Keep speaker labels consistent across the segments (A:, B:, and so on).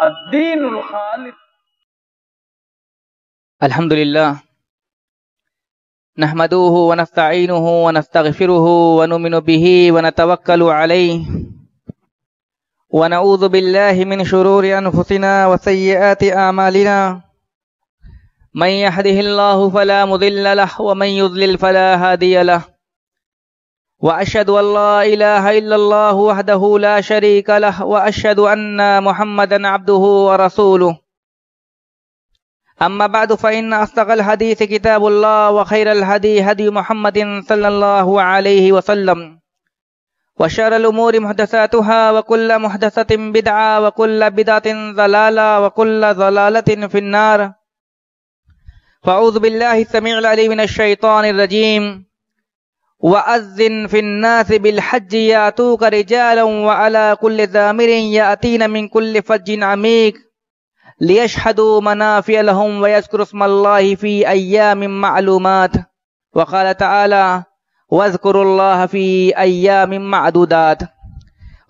A: الدين الخالد الحمد لله نحمده ونستعينه ونستغفره ونؤمن به ونتوكل عليه ونعوذ بالله من شرور أنفسنا وسيئات أعمالنا من يهده الله فلا مضل له ومن يضلل فلا هادي له واشهد ان لا اله الا الله وحده لا شريك له واشهد ان محمدا عبده ورسوله اما بعد فان اصدق الحديث كتاب الله وخير الهدي هدي محمد صلى الله عليه وسلم وشر الامور محدثاتها وكل محدثه بدعه وكل بدعه ضلاله وكل ضلاله في النار فاعوذ بالله السميع العليم من الشيطان الرجيم وأذن في الناس بالحج يأتوك رجالا وعلى كل ذامر يأتين من كل فج عميق ليشهدوا منافع لهم ويذكروا اسم الله في أيام معلومات وقال تعالى واذكروا الله في أيام معدودات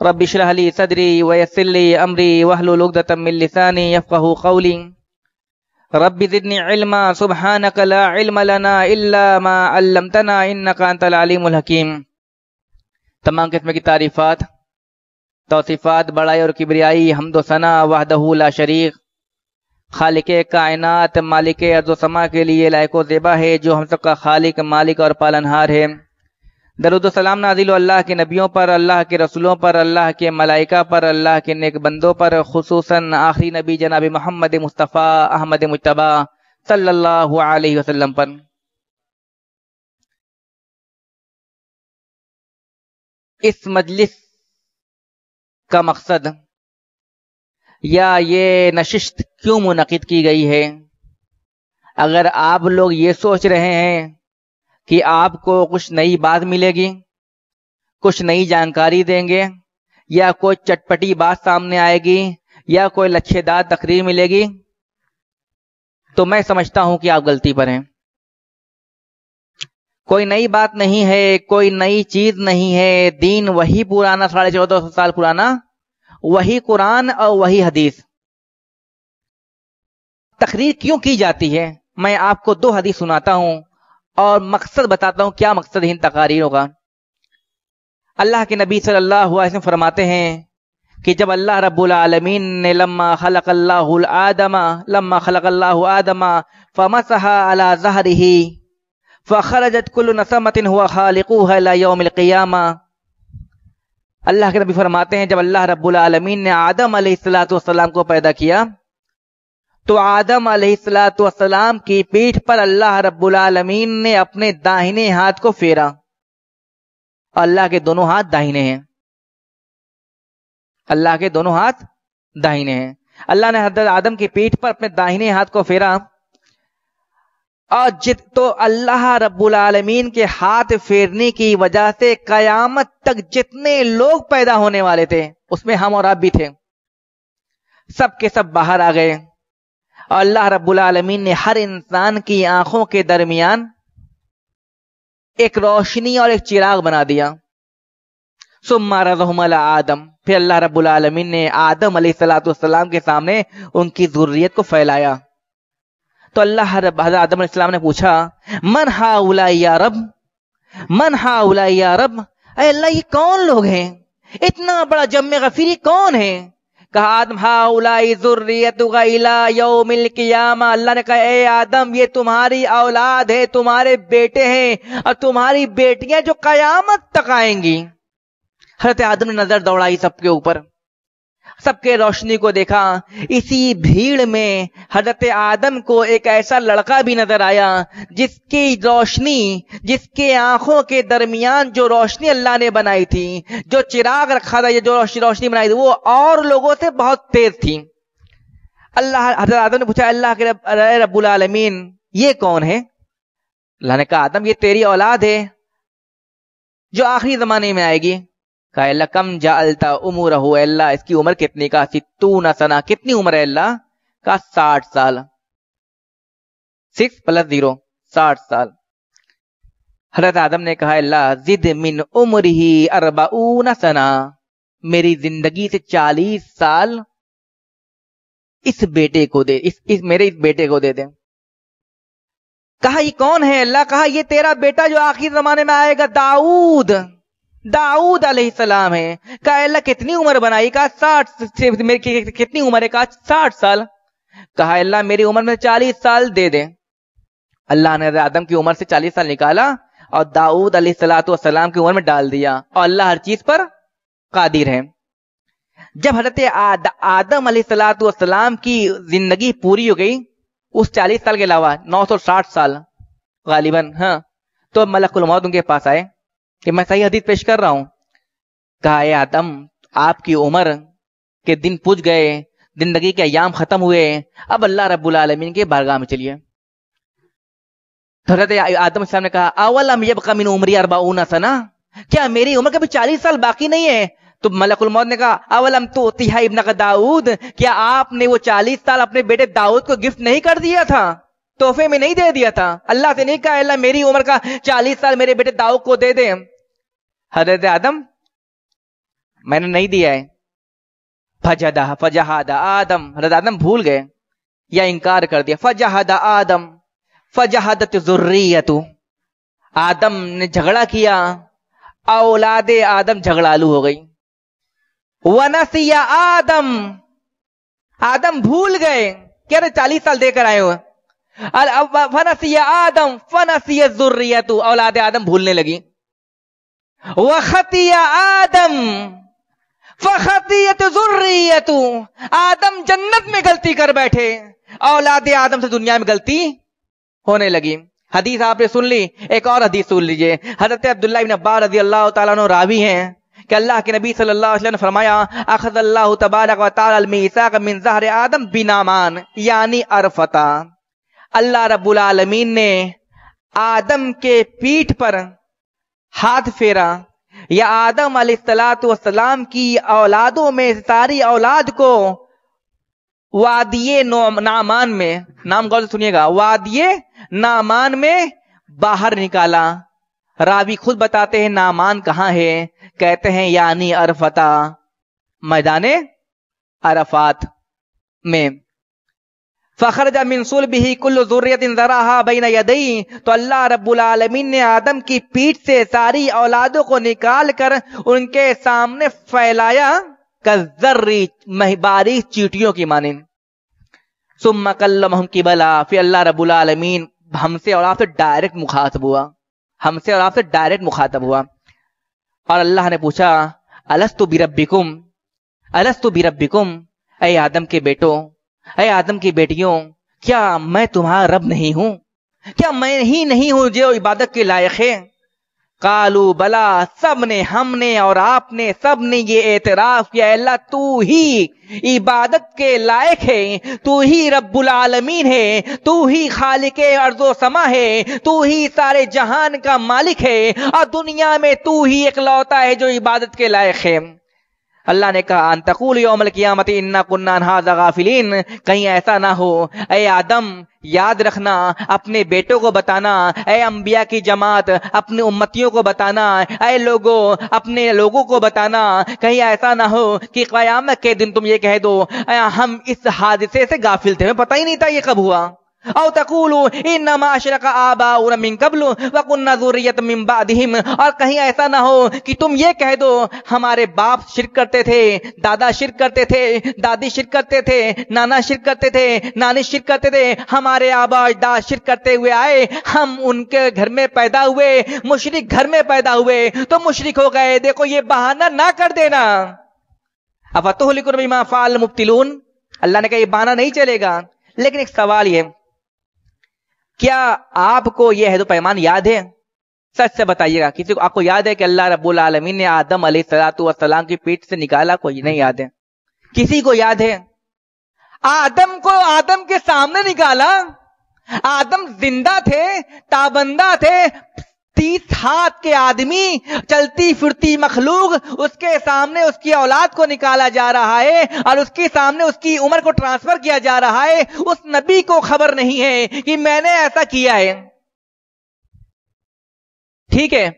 A: رب اشرح لي صدري ويسر لي أمري واحلل عقدة من لساني يفقه قولي रब जिदनी इल्मा सुबहानक ला इल्म लना इल्ला मा अल्लमतना इन्नका अंतल अलीमुल हकीम तमाम किस्म की तारीफात तोसीफ़ात बड़ाई और किबरियाई हमदोसना वहदहूला शरीक खालिक कायनात मालिक अर्जोसमा के लिए लायको ज़ेबा है जो हम सबका खालिक मालिक और पालनहार है दरुद्सलाम नाजिल अल्लाह के नबियों पर अल्लाह के रसूलों पर अल्लाह के मलाइका पर अल्लाह के नेक बंदों पर खसूस आखिरी नबी जनाब मोहम्मद मुस्तफ़ा अहमद मुशतबा सल्लल्लाहु अलैहि वसल्लम पर इस मजलिस का मकसद या ये नशिश क्यों मुनद की गई है अगर आप लोग ये सोच रहे हैं कि आपको कुछ नई बात मिलेगी कुछ नई जानकारी देंगे या कोई चटपटी बात सामने आएगी या कोई लच्छेदार तकरीर मिलेगी तो मैं समझता हूं कि आप गलती पर हैं कोई नई बात नहीं है कोई नई चीज नहीं है दीन वही पुराना साढ़े चौदह सौ साल पुराना वही कुरान और वही हदीस तकरीर क्यों की जाती है मैं आपको दो हदीस सुनाता हूं और मकसद बताता हूं क्या मकसद इन तकारीरों का अल्लाह के नबी सल्लल्लाहु अलैहि वसल्लम फरमाते हैं कि जब अल्लाह रब्बुल आलमीन ने लम्मा खलक अल्लाह आदमा लम्मा खलक अल्लाहु आदमा फमसहा अला जहरिही फखरजत कुल नसमतिन हुआ यौमिल क़ियामा अल्लाह के नबी फरमाते हैं जब अल्लाह रब्बुल आलमीन ने आदम अलैहिस्सलातु वस्सलाम को पैदा किया तो आदम सलाम की पीठ पर अल्लाह रब्बुल आलमीन ने अपने दाहिने हाथ को फेरा अल्लाह के दोनों हाथ दाहिने हैं अल्लाह के दोनों हाथ दाहिने हैं अल्लाह ने हजरत आदम की पीठ पर अपने दाहिने हाथ को फेरा और जित तो अल्लाह रब्बुल आलमीन के हाथ फेरने की वजह से कयामत तक जितने लोग पैदा होने वाले थे उसमें हम और आप भी थे सब के सब बाहर आ गए और अल्लाह रब्बुल आलमीन ने हर इंसान की आंखों के दरमियान एक रोशनी और एक चिराग बना दिया सुम्मा रजहमल आदम फिर अल्लाह रब्बुल आलमीन ने आदम सलाम के सामने उनकी जरूरियत को फैलाया तो अल्लाह रब आदम ने पूछा मन हा उला या रब मन हा उला या रब अल्लाह ये कौन लोग हैं इतना बड़ा जम्मे गफीरी कौन है कहा आदम हाउलामा अल्लाह ने कहा ए आदम ये तुम्हारी औलाद है तुम्हारे बेटे हैं और तुम्हारी बेटियां जो कयामत तक आएंगी हरत आदम ने नजर दौड़ाई सबके ऊपर सबके रोशनी को देखा इसी भीड़ में हजरत आदम को एक ऐसा लड़का भी नजर आया जिसकी रोशनी जिसके आंखों के दरमियान जो रोशनी अल्लाह ने बनाई थी जो चिराग रखा था ये जो रोशनी बनाई थी वो और लोगों से बहुत तेज थी अल्लाह हजरत आदम ने पूछा अल्लाह के रब, रबुल आलमीन ये कौन है अल्लाह ने कहा आदम ये तेरी औलाद है जो आखिरी जमाने में आएगी कहा अल्लाह कम जा अलता उम्र हो अल्लाह इसकी उम्र कितनी का सितू न सना कितनी उम्र है अल्लाह का साठ साल सिक्स प्लस जीरो साठ साल हजरत आदम ने कहा अल्लाह जिद मिन उम्र ही न सना मेरी जिंदगी से चालीस साल इस बेटे को दे इस, इस मेरे इस बेटे को दे दे कहा ये कौन है अल्लाह कहा ये तेरा बेटा जो आखिर जमाने में आएगा दाऊद दाऊद अलैहिस्सलाम है कहा अल्लाह कितनी उम्र बनाई कहा साठ मेरी कितनी उम्र है कहा साठ साल कहा अल्लाह मेरी उम्र में चालीस साल दे दे अल्लाह ने आदम की उम्र से चालीस साल निकाला और दाऊद सलाम की उम्र में डाल दिया और अल्लाह हर चीज पर कादिर है जब हजरत आद, आदम सलाम की जिंदगी पूरी हो गई उस चालीस साल के अलावा नौ सौ साठ साल गालिबन हाँ तो मलकुल मौत उनके पास आए कि मैं सही हदीत पेश कर रहा हूं कहा आदम आपकी उम्र के दिन पूज गए जिंदगी के अयाम खत्म हुए अब अल्लाह रब्बुल आलमीन के बारगाह में चलिए हजरत आदम साहब ने कहा यब अमयब कमिन अरबा ऊना सना क्या मेरी उम्र कभी चालीस साल बाकी नहीं है तो मलकुल मौत ने कहा अवलम तो तिहा इबना का दाऊद क्या आपने वो चालीस साल अपने बेटे दाऊद को गिफ्ट नहीं कर दिया था तोहफे में नहीं दे दिया था अल्लाह से नहीं कहा अल्लाह मेरी उम्र का चालीस साल मेरे बेटे दाऊद को दे दे हजरत आदम मैंने नहीं दिया है फजदा फजहादा आदम हजरत आदम भूल गए या इनकार कर दिया फजहदा आदम फजहदत जुर्रियतु आदम ने झगड़ा किया औलादे आदम झगड़ालू हो गई वनसिया आदम आदम भूल गए क्या चालीस साल देकर आए हुए फनसिया आदम फनसिया जुर्रिया तू औलाद आदम भूलने लगी वखतिया आदम फखतियत तू आदम जन्नत में गलती कर बैठे औलाद आदम से दुनिया में गलती होने लगी हदीस आपने सुन ली एक और हदीस सुन लीजिए हजरत अब्दुल्ला इब्न अब्बा रजी अल्लाह तला रावी हैं कि अल्लाह के नबी सल्लल्लाहु अलैहि वसल्लम फरमाया अखज अल्लाह तबारक व तआला अल मीसाक मिन जहर आदम बिनामान यानी अरफता अल्लाह रब्बुल आलमीन ने आदम के पीठ पर हाथ फेरा या आदम सलाम की औलादों में सारी औलाद को वादिये नामान में नाम गौर से सुनिएगा वादिये नामान में बाहर निकाला रावी खुद बताते हैं नामान कहाँ है कहते हैं यानी अरफता मैदान अरफात में फखर मिनसुल भी कुल्ल ज़ुर्रियतिन ज़राहा बैन यदई तो अल्लाह रब्बुल आलमीन ने आदम की पीठ से सारी औलादों को निकाल कर उनके सामने फैलाया कजर्री महबारी चीटियों की माने सुम की बला फिर अल्लाह रबुल आलमीन हमसे और आपसे डायरेक्ट मुखातब हुआ हमसे और आपसे डायरेक्ट मुखातब हुआ और अल्लाह ने पूछा अलस्तु बिरब्बिकुम अलस्तु बिरब्बिकुम ए आदम के बेटो अरे आदम की बेटियों क्या मैं तुम्हारा रब नहीं हूं क्या मैं ही नहीं हूं जो इबादत के लायक है कालू बला सब ने हमने और आपने सब ने ये एतराफ किया अल्लाह तू ही इबादत के लायक है तू ही रब्बुल आलमीन है तू ही खालिक अर्जो समा है तू ही सारे जहान का मालिक है और दुनिया में तू ही इकलौता है जो इबादत के लायक है अल्लाह ने कहा अंतकुल योमल कियामत इन्ना कुन्ना हाजा गाफिलीन कहीं ऐसा ना हो ऐ आदम याद रखना अपने बेटों को बताना ऐ अंबिया की जमात अपने उम्मतियों को बताना ऐ लोगों अपने लोगों को बताना कहीं ऐसा ना हो कि क्यामत के दिन तुम ये कह दो हम इस हादसे से गाफिल थे हमें पता ही नहीं था ये कब हुआ और तकुल इन नमा अशरक आबा मिन कबलू वकुन्ना जूरियत मिन बादिहिम और कहीं ऐसा ना हो कि तुम ये कह दो हमारे बाप शिर करते थे दादा शिर करते थे दादी शिर करते थे नाना शिर करते थे नानी शिरक करते थे हमारे आबा अजदाद शिरक करते हुए आए हम उनके घर में पैदा हुए मुशरक घर में पैदा हुए तो मुशरक हो गए देखो ये बहाना ना कर देना अफतुहलिकुन बिमा फाल मुफ्तिलून अल्लाह ने कहा बहाना नहीं चलेगा लेकिन एक सवाल यह क्या आपको यह तो पैमान याद है सच से बताइएगा किसी को आपको याद है कि अल्लाह रब्बुल आलमीन ने आदम सलाम की पीठ से निकाला कोई नहीं याद है किसी को याद है आदम को आदम के सामने निकाला आदम जिंदा थे ताबंदा थे तीस हाथ के आदमी चलती फिरती मखलूक उसके सामने उसकी औलाद को निकाला जा रहा है और उसके सामने उसकी उम्र को ट्रांसफर किया जा रहा है उस नबी को खबर नहीं है कि मैंने ऐसा किया है ठीक है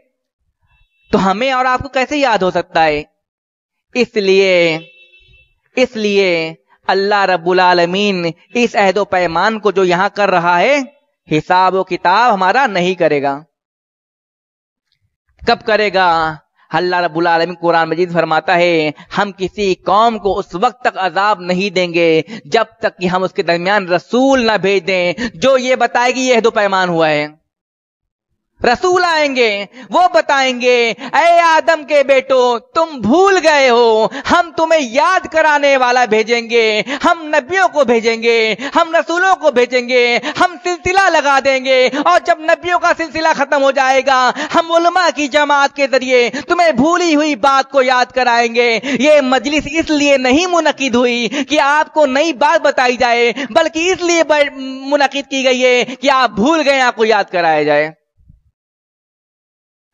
A: तो हमें और आपको कैसे याद हो सकता है इसलिए इसलिए अल्लाह रब्बुल आलमीन इस अहदो पैमान को जो यहां कर रहा है हिसाब व किताब हमारा नहीं करेगा कब करेगा अल्लाह रबुल आलमी कुरान मजीद फरमाता है हम किसी कौम को उस वक्त तक अजाब नहीं देंगे जब तक कि हम उसके दरमियान रसूल ना भेज दें जो ये बताएगी यह दो पैमान हुआ है रसूल आएंगे वो बताएंगे ऐ आदम के बेटो तुम भूल गए हो हम तुम्हें याद कराने वाला भेजेंगे हम नबियों को भेजेंगे हम रसूलों को भेजेंगे हम सिलसिला लगा देंगे और जब नबियों का सिलसिला खत्म हो जाएगा हम उलमा की जमात के जरिए तुम्हें भूली हुई बात को याद कराएंगे ये मजलिस इसलिए नहीं मुनद हुई कि आपको नई बात बताई जाए बल्कि इसलिए मुनद की गई है कि आप भूल गए आपको याद कराया जाए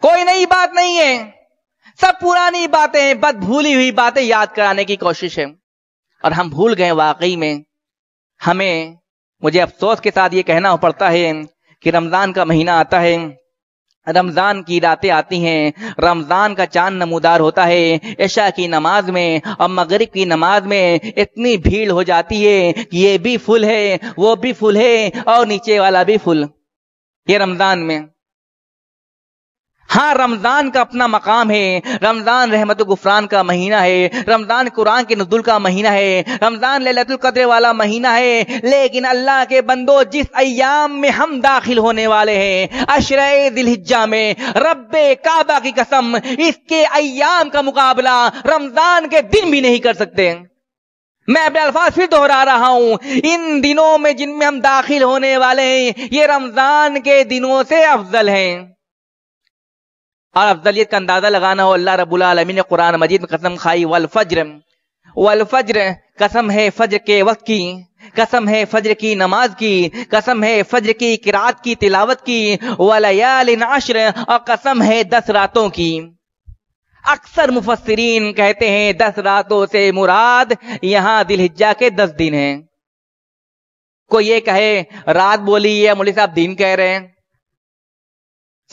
A: कोई नई बात नहीं है सब पुरानी बातें हैं बद भूली हुई बातें याद कराने की कोशिश है और हम भूल गए वाकई में हमें मुझे अफसोस के साथ ये कहना पड़ता है कि रमजान का महीना आता है रमजान की रातें आती हैं रमजान का चांद नमूदार होता है ऐशा की नमाज में और मगरिब की नमाज में इतनी भीड़ हो जाती है कि ये भी फुल है वो भी फुल है और नीचे वाला भी फुल ये रमजान में हाँ रमज़ान का अपना मकाम है रमज़ान रहमत गुफरान का महीना है रमज़ान कुरान के नजुल का महीना है रमज़ान कदरे वाला महीना है लेकिन अल्लाह के बंदो जिस अयाम में हम दाखिल होने वाले हैं अशर हिज्जा में रब काबा की कसम इसके अयाम का मुकाबला रमज़ान के दिन भी नहीं कर सकते मैं अपने अल्फाज फिर दोहरा रहा हूं इन दिनों में जिनमें हम दाखिल होने वाले हैं ये रमज़ान के दिनों से अफजल हैं और अफजलियत का अंदाजा लगाना हो अल्लाह रबालमी ने कुरान मजीद में कसम खाई वल फज्र वल फज्र कसम है फज्र के वक्त की कसम है फज्र की नमाज की कसम है फज्र की किरात की तिलावत की वलयाल नाश्र और कसम है दस रातों की अक्सर मुफसरीन कहते हैं दस रातों से मुराद यहाँ दिलहिज्जा के दस दिन हैं कोई ये कहे रात बोली या मुली साहब दिन कह रहे हैं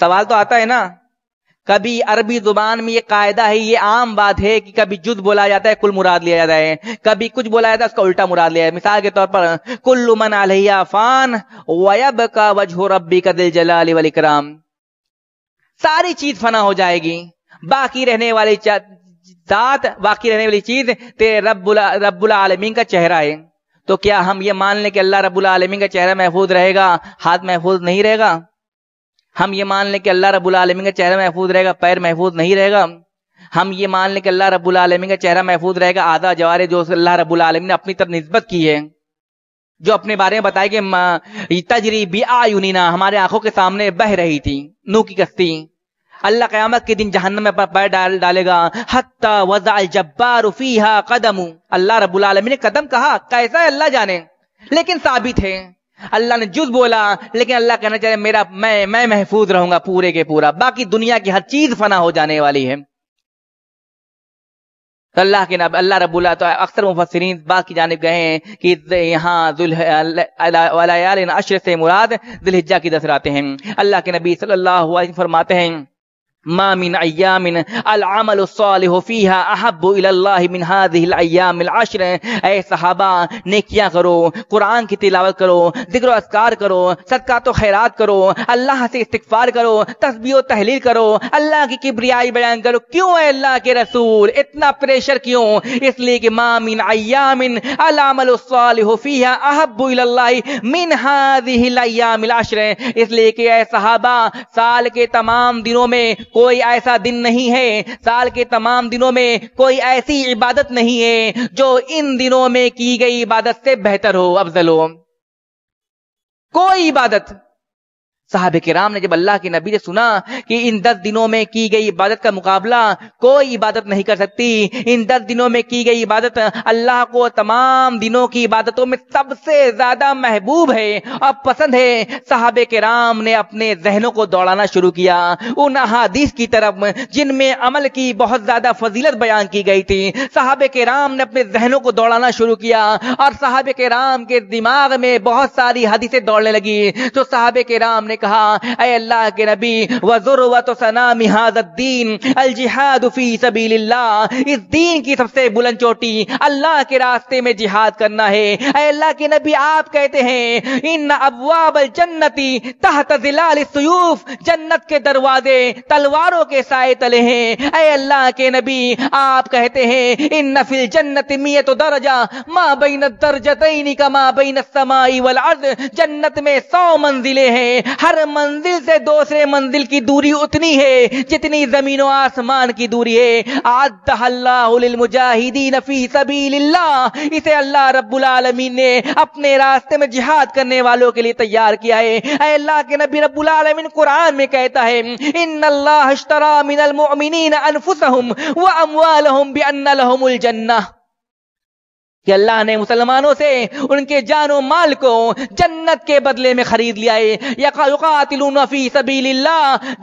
A: सवाल तो आता है ना कभी अरबी जुबान में ये कायदा है ये आम बात है कि कभी जुद बोला जाता है कुल मुराद लिया जाता है कभी कुछ बोला जाता है उसका उल्टा मुराद लिया जाता है मिसाल के तौर पर कुल्लु मन अलहिया फान वयब का वजह रबी का दिल जलाली वल सारी चीज फना हो जाएगी बाकी रहने वाली दात बाकी रहने वाली चीज तेरे रबुला रबुला आलमीन का चेहरा है तो क्या हम ये मान लें कि अल्लाह रबुल आलमीन का चेहरा महफूज रहेगा हाथ महफूज नहीं रहेगा हम ये मान लें कि अल्लाह रबुल आलमी का चेहरा महफूज रहेगा पैर महफूज नहीं रहेगा हम ये मान लें कि अल्लाह रबुल आलमी का चेहरा महफूज रहेगा आधा जवार जो अल्लाह रबुल आलमी ने अपनी तरफ नस्बत की है जो अपने बारे में बताया कि बी आयुनिना हमारे आंखों के सामने बह रही थी नू की कश्ती अल्लाह क्यामत के दिन जहन्नम में पैर डाल डालेगा हत्ता वजा जब्बार फीहा कदम अल्लाह रबुल आलमी ने कदम कहा कैसा है अल्लाह जाने लेकिन साबित है अल्लाह ने जुज बोला लेकिन अल्लाह कहना चाहिए मेरा मैं मैं महफूज रहूंगा पूरे के पूरा बाकी दुनिया की हर चीज फना हो जाने वाली है तो अल्लाह के नब अल्लाह रबुल्ला तो अक्सर मुफसरीन बात की जानब गए हैं कि यहाँ अशर से मुराद दिलहिजा की दस रातें हैं अल्लाह के नबी सल्लल्लाहु अलैहि वसल्लम फरमाते हैं मामिन अयामिन अलमलफ़ीहा अहब मिन हादिलयाम अशर ए सहाबा नेकियाँ करो कुरान की तिलावत करो जिक्र असकार करो सदका तो खैरात करो अल्लाह से इस्तफार करो तस्बी तहलील करो अल्लाह की किबरियाई बयान करो क्यों है अल्लाह के रसूल इतना प्रेशर क्यों इसलिए कि मामिन अयामिन अलमलफ़ीहा अहब मिन हादिलयाम अशर इसलिए कि ए सहाबा साल के तमाम दिनों में कोई ऐसा दिन नहीं है साल के तमाम दिनों में कोई ऐसी इबादत नहीं है जो इन दिनों में की गई इबादत से बेहतर हो अफजल हो कोई इबादत साहब के राम ने जब अल्लाह के नबी से सुना कि इन दस दिनों में की गई इबादत का मुकाबला कोई इबादत नहीं कर सकती इन दस दिनों में की गई इबादत अल्लाह को तमाम दिनों की इबादतों में सबसे ज्यादा महबूब है और पसंद है साहब के राम ने अपने जहनों को दौड़ाना शुरू किया उन अहादीस की तरफ जिनमें अमल की बहुत ज्यादा फजीलत बयान की गई थी साहब के राम ने अपने जहनों को दौड़ाना शुरू किया और साहब के राम के दिमाग में बहुत सारी हदीसें दौड़ने लगी तो साहब राम ने कहा अय अल्लाह के नबी वजुरवत सना मिहाजुद्दीन अल जिहादी सबी इस दीन की सबसे बुलंद चोटी अल्लाह के रास्ते में जिहाद करना है अय अल्लाह के नबी आप कहते हैं इन अबवाबल जन्नती तहत जिलालूफ जन्नत के दरवाजे तलवारों के साय तले हैं अय अल्लाह के नबी आप कहते हैं इन नफिल जन्नत तो दर्जा माँ बैन दर्जतनी का माँ बैन समाई वल अर्ज जन्नत में सौ मंजिले हैं हर मंजिल से दूसरे मंजिल की दूरी उतनी है जितनी जमीन और आसमान की दूरी है आदाहदीन नफी सभी इसे अल्लाह रबालमीन ने अपने रास्ते में जिहाद करने वालों के लिए तैयार किया है अल्लाह के नबी रबालमीन कुरान में कहता है इन अल्लाह मिनल अनफुसहुम व अमवालहम बि अन्ना कि अल्लाह ने मुसलमानों से उनके जानो माल को जन्नत के बदले में खरीद लिया है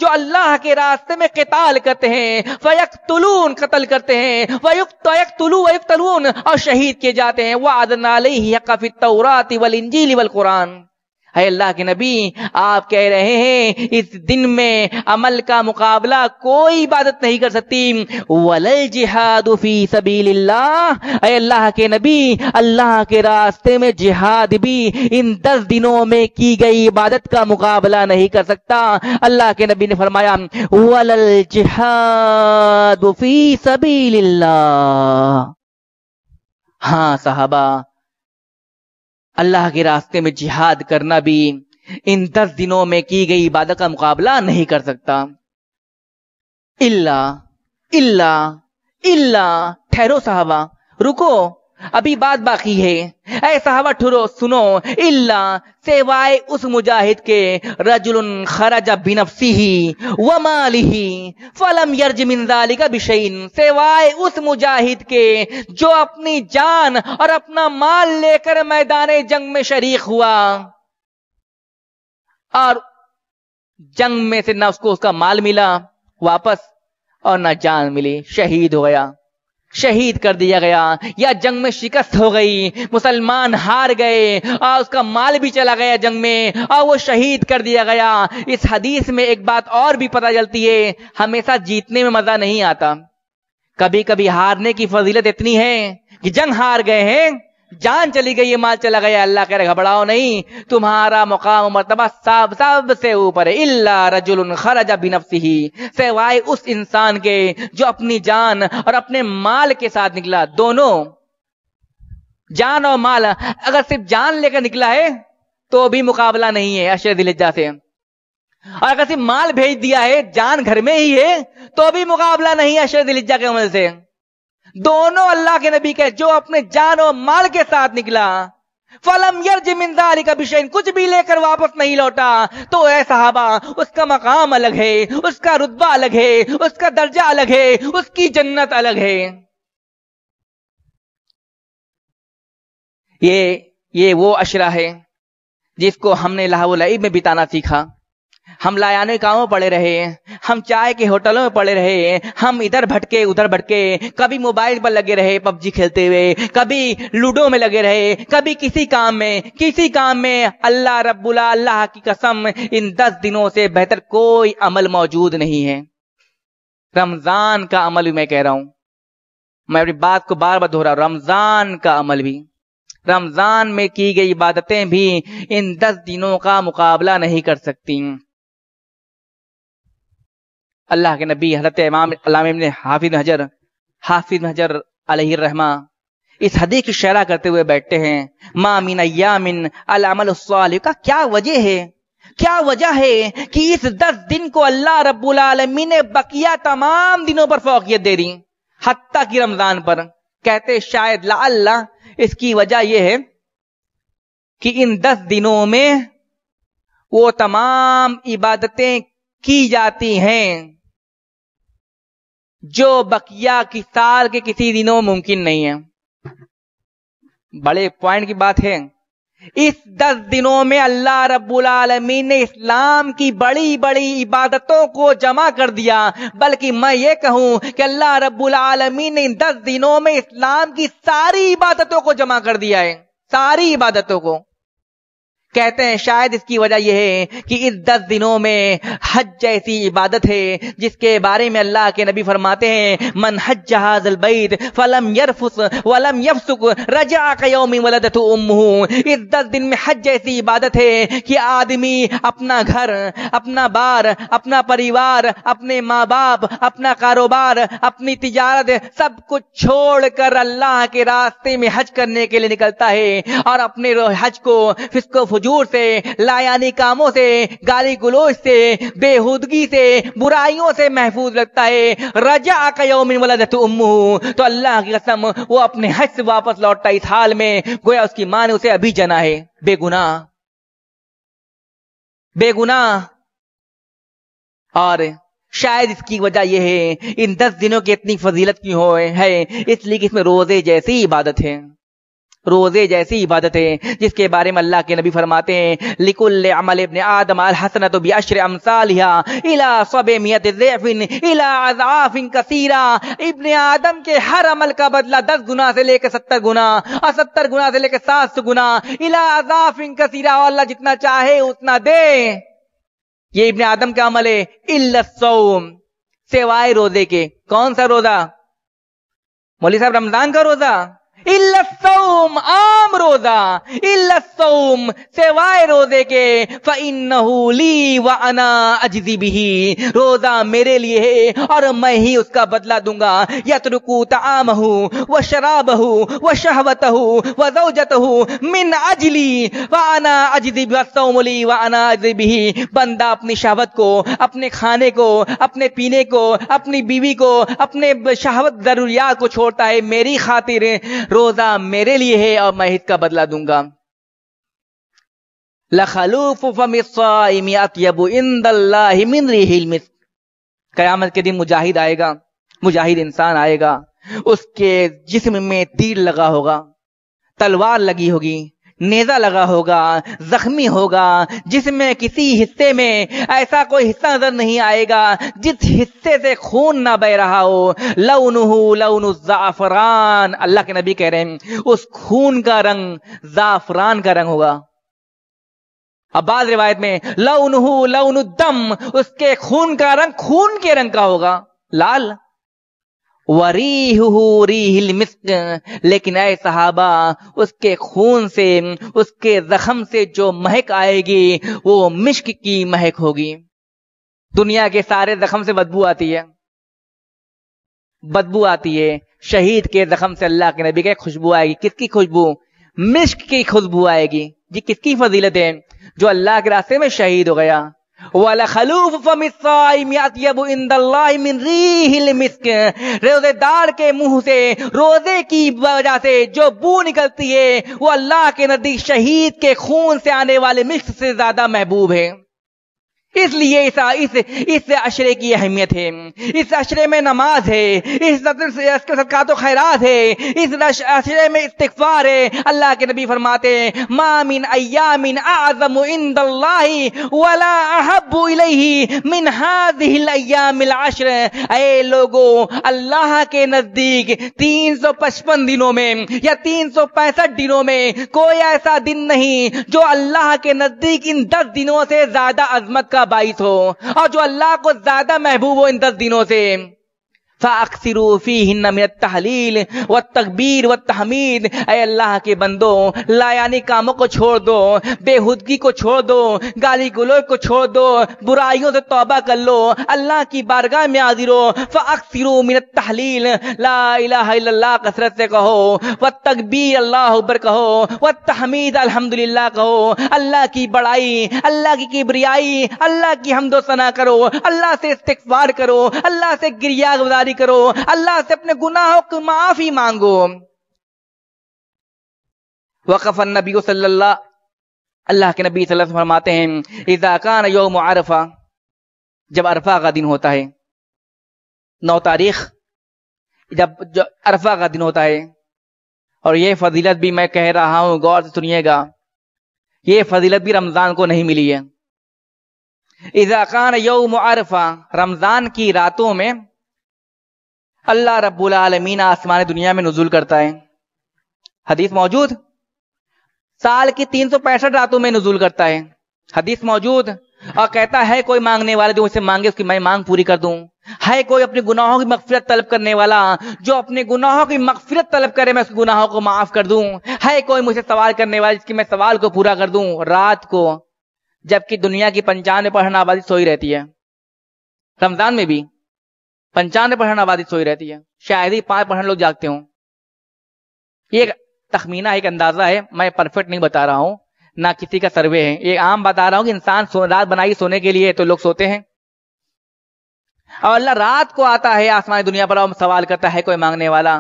A: जो अल्लाह के रास्ते में कताल करते हैं फयकतलून कत्ल करते हैं और शहीद किए जाते हैं वह आदनाली हकफ़ी वल इंजील वल कुरान है अल्लाह के नबी आप कह रहे हैं इस दिन में अमल का मुकाबला कोई इबादत नहीं कर सकती वलल जिहादुफी सबील्ला अल्लाह के नबी अल्लाह के रास्ते में जिहाद भी इन दस दिनों में की गई इबादत का मुकाबला नहीं कर सकता अल्लाह के नबी ने फरमाया वलल जिहादुफी सबील्ला हाँ साहबा अल्लाह के रास्ते में जिहाद करना भी इन दस दिनों में की गई इबादत का मुकाबला नहीं कर सकता इल्ला इल्ला इल्ला ठहरो साहबा रुको अभी बात बाकी है ऐसा हवा ठुरो सुनो इल्ला सेवाए उस मुजाहिद के रजुल खराजा बिनफसी ही व ही फलम यर्ज मिनजाली का बिशैन सेवाए उस मुजाहिद के जो अपनी जान और अपना माल लेकर मैदान जंग में शरीक हुआ और जंग में से ना उसको उसका माल मिला वापस और ना जान मिली शहीद हो गया शहीद कर दिया गया या जंग में शिकस्त हो गई मुसलमान हार गए और उसका माल भी चला गया जंग में और वो शहीद कर दिया गया इस हदीस में एक बात और भी पता चलती है हमेशा जीतने में मजा नहीं आता कभी कभी हारने की फजीलत इतनी है कि जंग हार गए हैं जान चली गई ये माल चला गया अल्लाह कह रहे घबराओ नहीं तुम्हारा मुकाम मरतबा सब सबसे ऊपर है इल्ला रजुल खरजा बिनफसी ही सेवाए उस इंसान के जो अपनी जान और अपने माल के साथ निकला दोनों जान और माल अगर सिर्फ जान लेकर निकला है तो भी मुकाबला नहीं है अशर दिलजा से और अगर सिर्फ माल भेज दिया है जान घर में ही है तो भी मुकाबला नहीं है अशर दिलजा के अमल से दोनों अल्लाह के नबी के जो अपने जान और माल के साथ निकला फलम यर जिमिंदारी का विषय कुछ भी लेकर वापस नहीं लौटा तो ऐसा साहबा उसका मकाम अलग है उसका रुतबा अलग है उसका दर्जा अलग है उसकी जन्नत अलग है ये ये वो अशरा है जिसको हमने लाहौल में बिताना सीखा हम लायाने गांवों पड़े रहे हम चाय के होटलों में पड़े रहे हम इधर भटके उधर भटके कभी मोबाइल पर लगे रहे पबजी खेलते हुए कभी लूडो में लगे रहे कभी किसी काम में किसी काम में अल्लाह रब्बुला अल्लाह की कसम इन दस दिनों से बेहतर कोई अमल मौजूद नहीं है रमजान का अमल भी मैं कह रहा हूं मैं अपनी बात को बार बार दोहरा रमजान का अमल भी रमजान में की गई इबादतें भी इन दस दिनों का मुकाबला नहीं कर सकती अल्लाह के नबी हजरत इमाम अलाम हाफिज हजर हाफिज हजर अलहमा इस हदी की शरा करते हुए बैठते हैं मामिन अयामिन अमल का क्या वजह है क्या वजह है कि इस दस दिन को अल्लाह रब्बुल आलमीन ने बकिया तमाम दिनों पर फोकियत दे दी हत्या की रमजान पर कहते शायद ला अल्लाह इसकी वजह यह है कि इन दस दिनों में वो तमाम इबादतें की जाती हैं जो बकिया की साल के किसी दिनों मुमकिन नहीं है बड़े पॉइंट की बात है इस दस दिनों में अल्लाह रब्बुल ने इस्लाम की बड़ी बड़ी इबादतों को जमा कर दिया बल्कि मैं ये कहूं कि अल्लाह रब्बुल ने इन दस दिनों में इस्लाम की सारी इबादतों को जमा कर दिया है सारी इबादतों को कहते हैं शायद इसकी वजह यह है कि इस दस दिनों में हज जैसी इबादत है जिसके बारे में अल्लाह के नबी फरमाते हैं मन हज जहाजल बैद फलम यरफुस वलम यफसुक रजा कयोमी वलदत इस दस दिन में हज जैसी इबादत है कि आदमी अपना घर अपना बार अपना परिवार अपने माँ बाप अपना कारोबार अपनी तिजारत सब कुछ छोड़कर अल्लाह के रास्ते में हज करने के लिए निकलता है और अपने हज को फिसको फजूर से लायानी कामों से गाली गुलोज से बेहूदगी से बुराइयों से महफूज रखता है रजा कयोमिन वलदत उम्मू तो अल्लाह की कसम वो अपने हज से वापस लौटता इस हाल में गोया उसकी मां ने उसे अभी जना है बेगुना बेगुना और शायद इसकी वजह यह है इन दस दिनों की इतनी फजीलत क्यों हो है इसलिए कि इसमें रोजे जैसी इबादत है रोजे जैसी इबादत है जिसके बारे में अल्लाह के नबी फरमाते हैं लिकुल अमल इब्न आदम अल हसन तो बिअशर अमसालिया इला सब मियत ज़ैफिन इला अज़ाफिन कसीरा इब्न आदम के हर अमल का बदला दस गुना से लेकर सत्तर गुना और सत्तर गुना से लेकर सात सौ गुना इला अज़ाफिन कसीरा अल्लाह जितना चाहे उतना दे ये इब्न आदम का अमल है सौम सेवाए रोजे के कौन सा रोजा मौली साहब रमजान का रोजा इलसौम आम रोजा इलसौम सेवाय रोजे के फनहूली व अना अजी भी रोजा मेरे लिए है और मैं ही उसका बदला दूंगा यत्रुकू ताम हूँ व शराब हूँ व शहवत हूँ व दौजत हूँ मिन अजली व अना अजी सौमली व अना अजदी बंदा अपनी शहवत को अपने खाने को अपने पीने को अपनी बीवी को अपने शहवत जरूरिया को छोड़ता है मेरी खातिर रोजा मेरे लिए है और मैं हित का बदला दूंगा कयामत के दिन मुजाहिद आएगा मुजाहिद इंसान आएगा उसके जिस्म में तीर लगा होगा तलवार लगी होगी नेजा लगा होगा जख्मी होगा जिसमें किसी हिस्से में ऐसा कोई हिस्सा नजर नहीं आएगा जिस हिस्से से खून ना बह रहा हो लउनहू लउन जाफरान अल्लाह के नबी कह रहे हैं उस खून का रंग जाफरान का रंग होगा अब बाद रिवायत में लउनहू लउन दम उसके खून का रंग खून के रंग का होगा लाल मिस्क लेकिन ए सहाबा उसके खून से उसके जख्म से जो महक आएगी वो मिश्क की महक होगी दुनिया के सारे जख्म से बदबू आती है बदबू आती है शहीद के जख्म से अल्लाह के नबी के खुशबू आएगी किसकी खुशबू मिश्क की खुशबू आएगी ये किसकी फजीलत है जो अल्लाह के रास्ते में शहीद हो गया रोजेदार के मुंह से रोजे की वजह से जो बू निकलती है वो अल्लाह के नदी शहीद के खून से आने वाले मिस्क से ज्यादा महबूब है इसलिए इस इस इस अशरे की अहमियत है इस अशरे में नमाज है इस सदका तो खैरात है इस अशरे में इस्तफार है अल्लाह के नबी फरमाते हैं मामिन अयामिन आजम वला अहबू मिन हाजिल अयामिल अशर ए लोगो अल्लाह के नज़दीक 355 दिनों में या 365 दिनों में कोई ऐसा दिन नहीं जो अल्लाह के नज़दीक इन 10 दिनों से ज्यादा अजमत का ज्यादा बाइस हो और जो अल्लाह को ज्यादा महबूब हो इन दस दिनों से फ़ाकसिरूफ़ी हिन्न मिनत तहलील व तकबीर व तहमीद अल्लाह के बंदो लायानी कामों को छोड़ दो बेहूदगी को छोड़ दो गाली गुलो को छोड़ दो बुराइयों से तोबा कर लो अल्लाह की बारगाह में हाजिर हो मिनत तहलील ला कसरत से कहो व तकबीर अल्लाह पर कहो व तहमीद अल्हम्दुलिल्लाह कहो अल्लाह की बड़ाई अल्लाह की किबरियाई अल्लाह की हमदो सना करो अल्लाह से इस्तफार करो अल्लाह से गिरिया गुजारी गुस्ताखी करो अल्लाह से अपने गुनाहों की माफी मांगो वकफन नबी सल्ला अल्लाह के नबी सल्लल्लाहु अलैहि वसल्लम फरमाते हैं इजाकान योम अरफा जब अरफा का दिन होता है नौ तारीख जब जो अरफा का दिन होता है और यह फजीलत भी मैं कह रहा हूं गौर से सुनिएगा यह फजीलत भी रमज़ान को नहीं मिली है इजाकान यौम अरफा रमज़ान की रातों में अल्लाह रब्बुल आलमीन आसमान दुनिया में नजूल करता है हदीस मौजूद साल की तीन सौ पैंसठ रातों में नजूल करता है हदीस मौजूद और कहता है कोई मांगने वाला जो उसे मांगे उसकी मैं मांग पूरी कर दूं है कोई अपने गुनाहों की मगफिरत तलब करने वाला जो अपने गुनाहों की मगफिरत तलब करे मैं उस गुनाहों को माफ कर दूं है कोई मुझसे सवाल करने वाला जिसकी मैं सवाल को पूरा कर दूं रात को जबकि दुनिया की पंचानवे परसेंट आबादी सोई रहती है रमजान में भी पंचानवे परसेंट आबादी सोई रहती है शायद ही पांच परसेंट लोग जागते हों ये एक तखमीना एक अंदाजा है मैं परफेक्ट नहीं बता रहा हूं ना किसी का सर्वे है ये आम बता रहा हूं कि इंसान रात बनाई सोने के लिए तो लोग सोते हैं और अल्लाह रात को आता है आसमानी दुनिया पर और सवाल करता है कोई मांगने वाला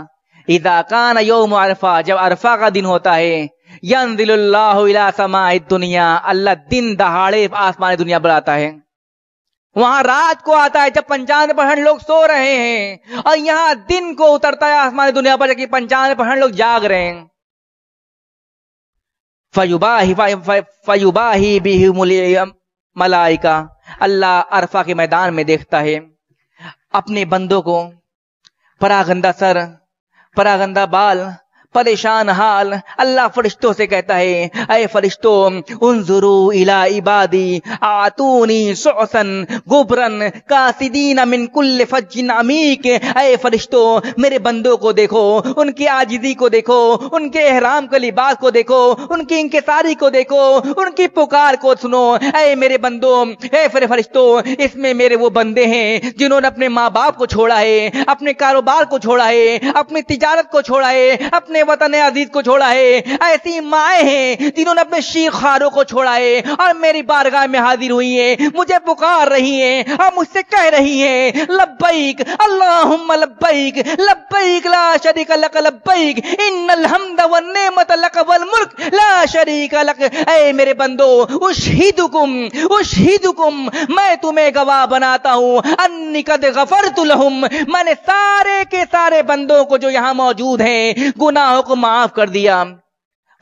A: इदाकान योम अरफा जब अरफा का दिन होता है यन दिल्ला दुनिया अल्लाह दिन दहाड़े आसमानी दुनिया पर आता है वहां रात को आता है जब पंचांग पहन लोग सो रहे हैं और यहां दिन को उतरता है आसमान दुनिया पर जबकि पंचांग पहन लोग जाग रहे हैं फयुबा ही फयुबा ही भी मलाइका अल्लाह अरफा के मैदान में देखता है अपने बंदों को परागंदा सर परागंदा बाल परेशान हाल अल्लाह फरिश्तों से कहता है अय फरिश्तो उन इला इबादी आतूनी सोसन गुबरन कासिदीन मिन कुल्ल फज्जिन अमीक अरे फरिश्तो मेरे बंदों को देखो उनकी आजिदी को देखो उनके एहराम के लिबास को देखो उनकी इंकसारी को देखो उनकी पुकार को सुनो अरे मेरे बंदो ए फिर फरिश्तो इसमें मेरे वो बंदे हैं जिन्होंने अपने माँ बाप को छोड़ा है अपने कारोबार को छोड़ा है अपनी तिजारत को छोड़ा है अपने वतन अजीज को छोड़ा है ऐसी माए हैं जिन्होंने अपने शीखारों को छोड़ा है और मेरी बारगाह में हाजिर हुई है मुझे पुकार रही है और मुझसे कह रही है लब्बैक अल्लाहुम्मा लब्बैक लब्बैक ला शरीक लक लब्बैक इन्नल हम्द वन नेमत लक वल मुल्क ला शरीक लक ए मेरे बंदो उशहिदुकुम उशहिदुकुम मैं तुम्हें गवाह बनाता हूँ अन्निकद गफरतु लहुम मैंने सारे के सारे बंदों को जो यहां मौजूद है गुनाह गुनाहों को माफ कर दिया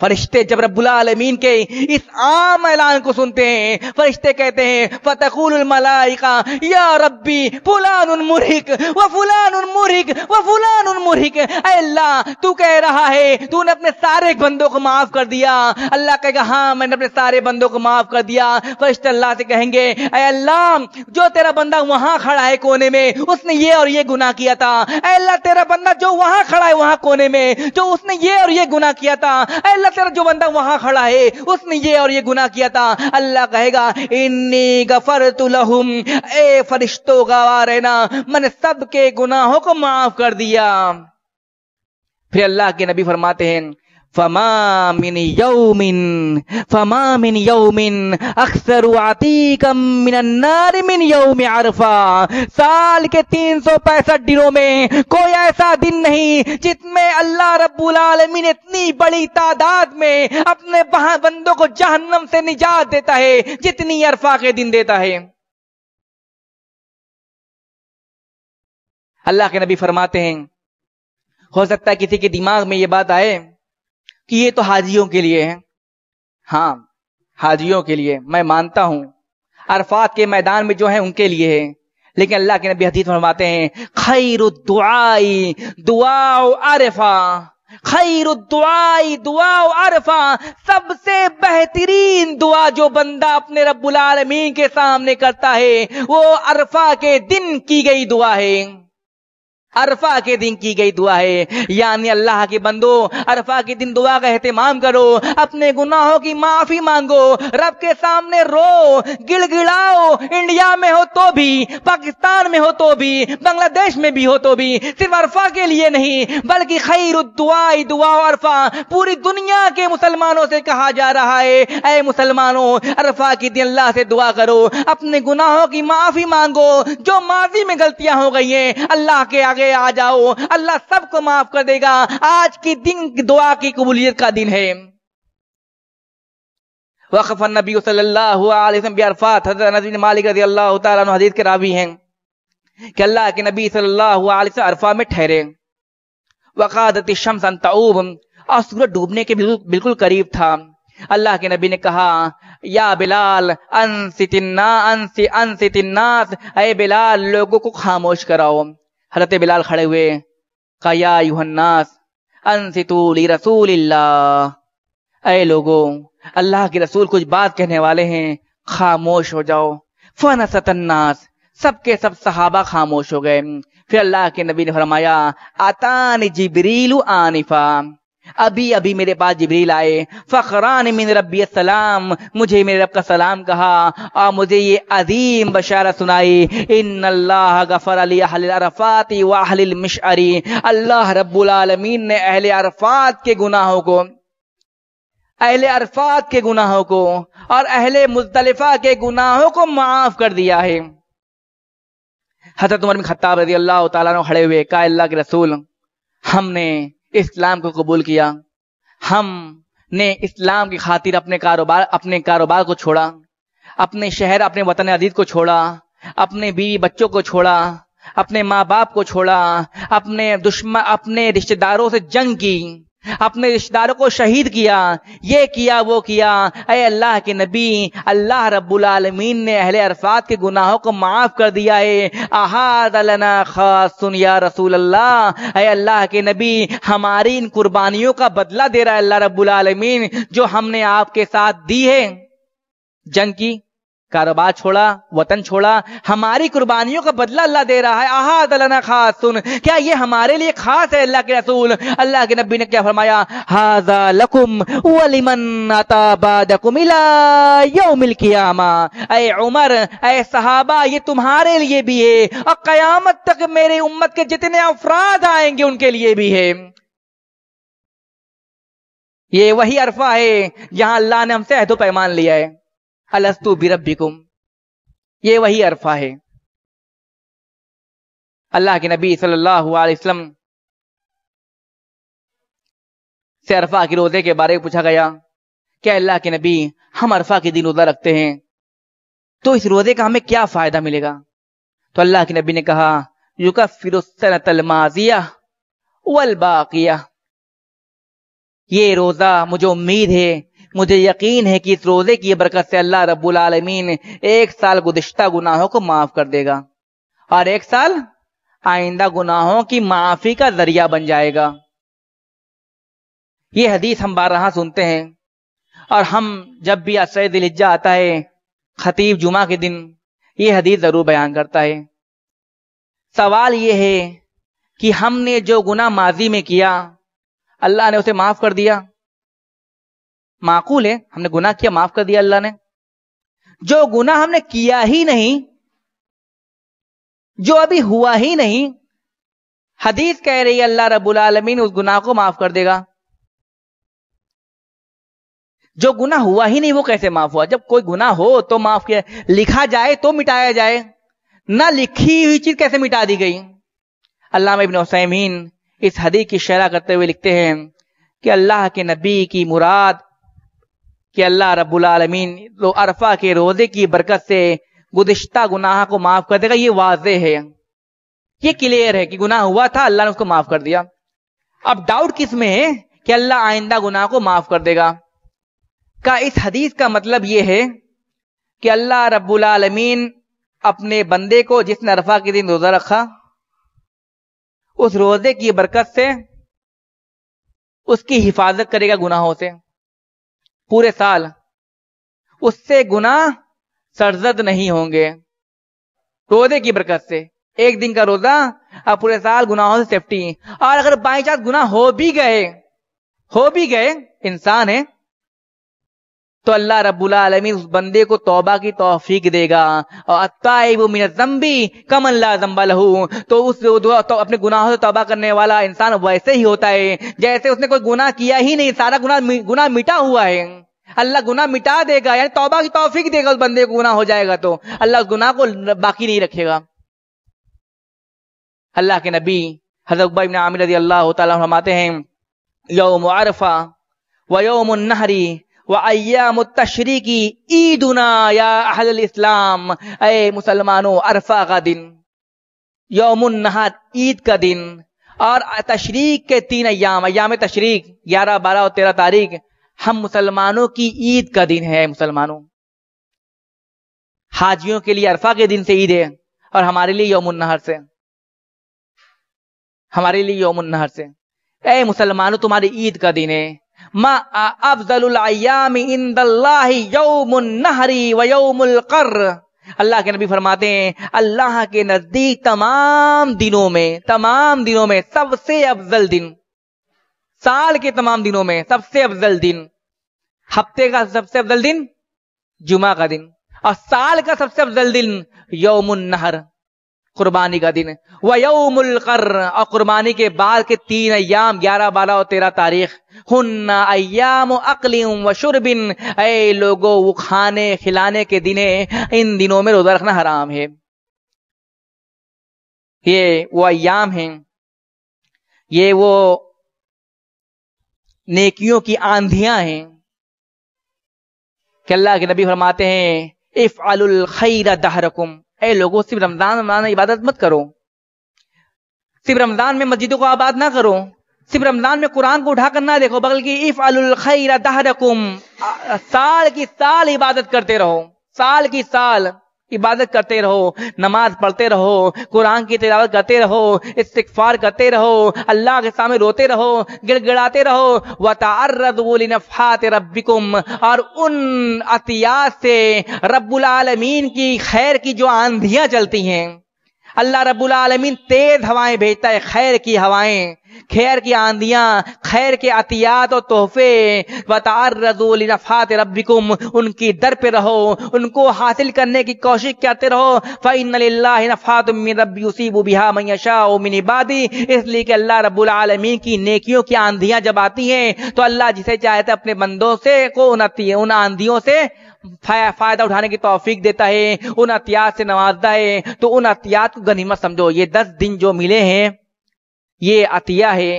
A: फरिश्ते जब आलमीन के इस आम ऐलान को सुनते हैं फरिश्ते कहते हैं फतकुल मलाइका या रब्बी फुलान मुरहिक व फुलान मुरहिक व फुलान मुरहिक अल्लाह तू कह रहा है तूने अपने सारे बंदों को माफ कर दिया अल्लाह कहेगा हाँ मैंने अपने सारे बंदों को माफ कर दिया फरिश्ते अल्लाह से कहेंगे अल्लाह जो तेरा बंदा वहां खड़ा है कोने में उसने ये और ये गुना किया था अल्लाह तेरा बंदा जो वहां खड़ा है वहां कोने में जो उसने ये और ये गुना किया था अल्लाह तरफ जो बंदा वहां खड़ा है उसने ये और ये गुना किया था अल्लाह कहेगा इन्नी गफर तुलहुम ए फरिश्तो गवा रहना मैंने सबके गुनाहों को माफ कर दिया फिर अल्लाह के नबी फरमाते हैं फमा मिन यौमिन फमा मिन यौमिन अक्सर आतीकम मिनन्नार मिन यौम अरफा साल के तीन सौ पैंसठ दिनों में कोई ऐसा दिन नहीं जिसमें अल्लाह रब्बुल आलमीन इतनी बड़ी तादाद में अपने बंदों को जहन्नम से निजात देता है जितनी अरफा के दिन देता है अल्लाह के नबी फरमाते हैं हो सकता है किसी के दिमाग में यह बात आए कि ये तो हाजियों के लिए है हाँ हाजियों के लिए मैं मानता हूं अरफात के मैदान में जो है उनके लिए है लेकिन अल्लाह के नबी हदीत फरमाते हैं खैर दुआई दुआ अरफा खैर दुआई दुआ अरफा सबसे बेहतरीन दुआ जो बंदा अपने रब्बुल आलमीन के सामने करता है वो अरफा के दिन की गई दुआ है अरफा के दिन की गई दुआ है यानी अल्लाह के बंदो अरफा के दिन दुआ का एहतमाम करो अपने गुनाहों की माफी मांगो रब के सामने रो गिड़गिड़ाओ इंडिया में हो तो भी पाकिस्तान में हो तो भी बांग्लादेश में भी हो तो भी सिर्फ अरफा के लिए नहीं बल्कि खैर दुआ दुआ अरफा पूरी दुनिया के मुसलमानों से कहा जा रहा है अरे मुसलमानों अरफा के दिन अल्लाह से दुआ करो अपने गुनाहों की माफी मांगो जो माजी में गलतियां हो गई है अल्लाह के आगे आगे आ जाओ अल्लाह सबको माफ कर देगा आज की दिन दुआ की कबूलियत का दिन है वक़फ़ नबी सल्लाफ़ात हज़रत मालिक रजी अल्लाह तदीस के रावी हैं कि अल्लाह के नबी सल्लल्लाहु अलैहि वसल्लम अरफा में ठहरे वक़ादत शम्स तऊब और सूरज डूबने के बिल्कुल करीब था अल्लाह के नबी ने कहा या बिलाल अनसितिन्ना अनसि अनसितिन्नास अय बिलाल लोगों को खामोश कराओ हजरत बिलाल खड़े हुए कया युहन्नास अनसितूली रसूल अय लोगो अल्लाह के रसूल कुछ बात कहने वाले हैं खामोश हो जाओ फन सतन्नास सबके सब सहाबा खामोश हो गए फिर अल्लाह के नबी ने फरमाया आतान जिबरीलू आनिफा अभी अभी मेरे पास जबरील आए फ़खरान मिन रबी सलाम मुझे मेरे रब का सलाम कहा और मुझे ये अजीम बशारा सुनाई इन अल्लाह गफर अली अरफाती वाहल मिशरी अल्लाह रबालमीन ने अहल अरफात के गुनाहों को अहल अरफात के गुनाहों को और अहल मुतलफा के गुनाहों को माफ कर दिया है हजरत उमर में खत्ताब रजी अल्लाह तला खड़े हुए का अल्लाह के रसूल हमने इस्लाम को कबूल किया हम ने इस्लाम की खातिर अपने कारोबार अपने कारोबार को छोड़ा अपने शहर अपने वतन अदीत को छोड़ा अपने बीवी बच्चों को छोड़ा अपने माँ बाप को छोड़ा अपने दुश्मन अपने रिश्तेदारों से जंग की अपने रिश्तेदारों को शहीद किया ये किया वो किया अरे अल्लाह के नबी अल्लाह रब्बुल आलमीन ने अहले अरफात के गुनाहों को माफ कर दिया है अहाद अलना सुनिया या रसूल अल्लाह अरे अल्लाह के नबी हमारी इन कुर्बानियों का बदला दे रहा है अल्लाह रब्बुल आलमीन जो हमने आपके साथ दी है जंग की कारोबार छोड़ा वतन छोड़ा हमारी कुर्बानियों का बदला अल्लाह दे रहा है आहाद खास सुन क्या ये हमारे लिए खास है अल्लाह के रसूल अल्लाह के नबी ने क्या फरमाया हाजा लकुम वलिमन अय उमर अय सहाबा ये तुम्हारे लिए भी है और कयामत तक मेरे उम्मत के जितने अफराद आएंगे उनके लिए भी है ये वही अरफा है जहां अल्लाह ने हमसे अहदो पैमान लिया है अलस्तु बिरबिकुम ये वही अरफा है अल्लाह के नबी सल्लल्लाहु अलैहि वसल्लम से अरफा के रोजे के बारे में पूछा गया क्या अल्लाह के नबी हम अरफा के दिन रोजा रखते हैं तो इस रोजे का हमें क्या फायदा मिलेगा तो अल्लाह के नबी ने कहा युका माजिया वल बाकिया ये रोजा मुझे उम्मीद है मुझे यकीन है कि इस रोजे की बरकत से अल्लाह रब्बुल आलमीन एक साल गुदश्ता गुनाहों को माफ कर देगा और एक साल आइंदा गुनाहों की माफी का जरिया बन जाएगा ये हदीस हम बारह सुनते हैं और हम जब भी असर दिलज्जा आता है खतीब जुमा के दिन ये हदीस जरूर बयान करता है सवाल ये है कि हमने जो गुना माजी में किया अल्लाह ने उसे माफ कर दिया माकूल है हमने गुनाह किया माफ कर दिया अल्लाह ने जो गुनाह हमने किया ही नहीं जो अभी हुआ ही नहीं हदीस कह रही है अल्लाह रबुल आलमीन उस गुनाह को माफ कर देगा जो गुनाह हुआ ही नहीं वो कैसे माफ हुआ जब कोई गुनाह हो तो माफ किया लिखा जाए तो मिटाया जाए ना लिखी हुई चीज कैसे मिटा दी गई अल्लाह इबन हुसैमीन इस हदी की शरह करते हुए लिखते हैं कि अल्लाह के नबी की मुराद कि अल्लाह रब्बुल आलमीन अरफा के रोजे की बरकत से गुदश्ता गुनाह को माफ कर देगा ये वाजे है ये क्लियर है कि गुनाह हुआ था अल्लाह ने उसको माफ कर दिया अब डाउट किस में है कि अल्लाह आइंदा गुनाह को माफ कर देगा का इस हदीस का मतलब यह है कि अल्लाह रब्बुल आलमीन अपने बंदे को जिसने अरफा के दिन रोजा रखा उस रोजे की बरकत से उसकी हिफाजत करेगा गुनाहों से पूरे साल उससे गुना सरजद नहीं होंगे रोजे की बरकत से एक दिन का रोजा और पूरे साल गुनाहों से सेफ्टी और अगर बाई चांस गुना हो भी गए हो भी गए इंसान है तो अल्लाह रबुल आलमी उस बंदे को तोबा की तोफीक देगा और अत्ताइब कम अल्लाह जम्बल तो उस तो अपने गुनाहों से तौबा करने वाला इंसान वैसे ही होता है जैसे उसने कोई गुनाह किया ही नहीं सारा गुना गुना मिटा हुआ है अल्लाह गुना मिटा देगा यानी तोबा की तोफीक देगा उस बंदे को गुना हो जाएगा तो अल्लाह उस गुनाह को बाकी नहीं रखेगा अल्लाह के नबी हजरत आमिर रजी अल्लाह तमाते हैं यौम आरफा व यौम नहरी व अयाम तशरी की उना या अहल इस्लाम अय मुसलमानों अरफा का दिन यौमुन नहात ईद का दिन और तशरीक के तीन अयाम अयाम तशरीक ग्यारह बारह और तेरह तारीख हम मुसलमानों की ईद का दिन है मुसलमानों हाजियों के लिए अरफा के दिन से ईद है और हमारे लिए यौमुन नहर से हमारे लिए यौमुन नहर से ए मुसलमानों तुम्हारी ईद का दिन है अल्लाह के नबी फरमाते हैं अल्लाह के नजदीक तमाम दिनों में तमाम दिनों में सबसे अफजल दिन साल के तमाम दिनों में सबसे अफजल दिन हफ्ते का सबसे अफजल दिन जुमा का दिन और साल का सबसे अफजल दिन यौमुन नहर कुर्बानी का दिन कर और कुर्बानी के बाद के तीन अयाम ग्यारह बारह और तेरह तारीख हन्ना अयाम अकलीम व शुरबिन ए लोगो वो खाने खिलाने के दिन इन दिनों में रोजा रखना हराम है ये वो अयाम है ये वो नेकियों की आंधियां हैं कि अल्लाह के नबी फरमाते हैं इफ अल खैर दहरकुम ए लोगो सिर्फ रमजान रमजान इबादत मत करो सिर्फ रमजान में मस्जिदों को आबाद ना करो सिर्फ रमजान में कुरान को उठाकर ना देखो बल्कि इफ अलखरा साल की साल इबादत करते रहो साल की साल इबादत करते रहो नमाज पढ़ते रहो कुरान की तिलावत करते रहो इस्तफार करते रहो अल्लाह के सामने रोते रहो गिड़गिड़ाते रहो वतारफात रब्बिकुम और उन अतियात से रब्बुल आलमीन की खैर की जो आंधियां चलती हैं अल्लाह रब्बुल आलमीन तेज हवाएं भेजता है खैर की हवाएं खैर की आंधियां खैर के अतियात और तोहफे बतार रजूल नफात रबिकुम उनकी दर पे रहो उनको हासिल करने की कोशिश करते रहो फ़ैन नफ़ात बिहा इसलिए कि अल्लाह रब्बुल आलमीन की नेकियों की आंधियां जब आती हैं तो अल्लाह जिसे चाहे तो अपने बंदों से को उन उन आंधियों से फायदा उठाने की तोफीक देता है उन अतियात से नवाजता है तो उन अतियात को गनीमत समझो ये दस दिन जो मिले हैं ये अतिया है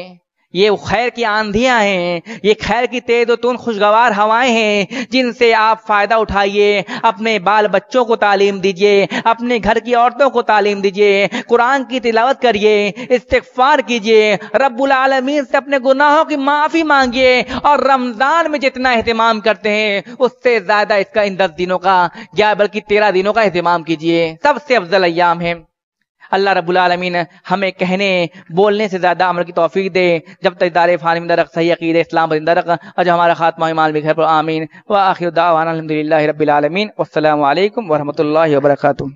A: ये खैर की आंधियां हैं ये खैर की तेज तुन खुशगवार हवाएं हैं जिनसे आप फायदा उठाइए अपने बाल बच्चों को तालीम दीजिए अपने घर की औरतों को तालीम दीजिए कुरान की तिलावत करिए इस्तफार कीजिए रब्बुल आलमीन से अपने गुनाहों की माफी मांगिए और रमजान में जितना अहतमाम करते हैं उससे ज्यादा इसका इन दस दिनों का या बल्कि तेरह दिनों का अहतमाम कीजिए सबसे अफजल अयाम है अल्लाह रब्बुल रबालमीन हमें कहने बोलने से ज़्यादा अमल की तोफ़ी दे जब तक दार फानी दरक सही अकीद इस्लाम बदिन रख और जो हमारा ख़ात्मा ईमान भी खैर पर आमीन व आखिर दावान अलहमदिल्ला रबालमीन वालकम वरहमल वर्का